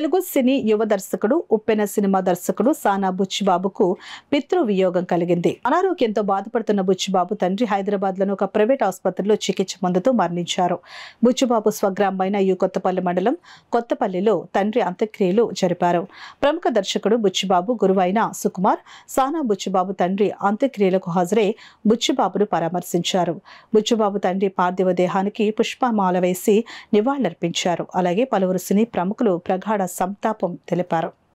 తెలుగు సినీ యువ దర్శకుడు ఉప్పెన సినిమా దర్శకుడు సానా బుచ్చిబాబుకు పితృవియోగం కలిగింది అనారోగ్యంతో బాధపడుతున్న బుచ్చిబాబు తండ్రి హైదరాబాద్ లోని ఒక ప్రైవేట్ ఆసుపత్రిలో చికిత్స పొందుతూ మరణించారు బుచ్చిబాబు స్వగ్రామమైన యు కొత్తపల్లి మండలం కొత్తపల్లిలో తండ్రి అంత్యక్రియలు జరిపారు ప్రముఖ దర్శకుడు బుచ్చిబాబు గురువైన సుకుమార్ సానా బుచ్చిబాబు తండ్రి అంత్యక్రియలకు హాజరై బుచ్చిబాబును పరామర్శించారు బుచ్చిబాబు తండ్రి పార్థివ దేహానికి పుష్పమాల వేసి నివాళులర్పించారు అలాగే పలువురు సినీ ప్రముఖులు ప్రగాఢ సంతాపం తెలిపారు